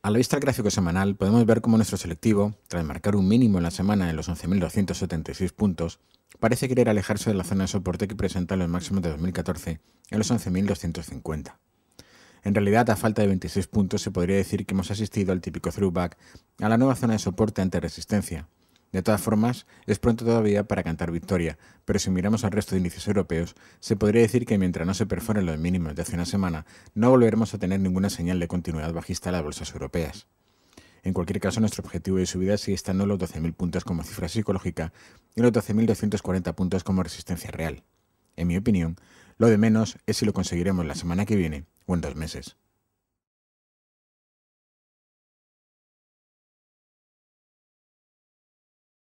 A la vista del gráfico semanal podemos ver cómo nuestro selectivo, tras marcar un mínimo en la semana en los 11.276 puntos, parece querer alejarse de la zona de soporte que presenta los máximos de 2014 en los 11.250. En realidad, a falta de 26 puntos se podría decir que hemos asistido al típico throwback a la nueva zona de soporte ante resistencia, de todas formas, es pronto todavía para cantar victoria, pero si miramos al resto de inicios europeos, se podría decir que mientras no se perforen los mínimos de hace una semana, no volveremos a tener ninguna señal de continuidad bajista a las bolsas europeas. En cualquier caso, nuestro objetivo de subida sigue estando en los 12.000 puntos como cifra psicológica y en los 12.240 puntos como resistencia real. En mi opinión, lo de menos es si lo conseguiremos la semana que viene o en dos meses.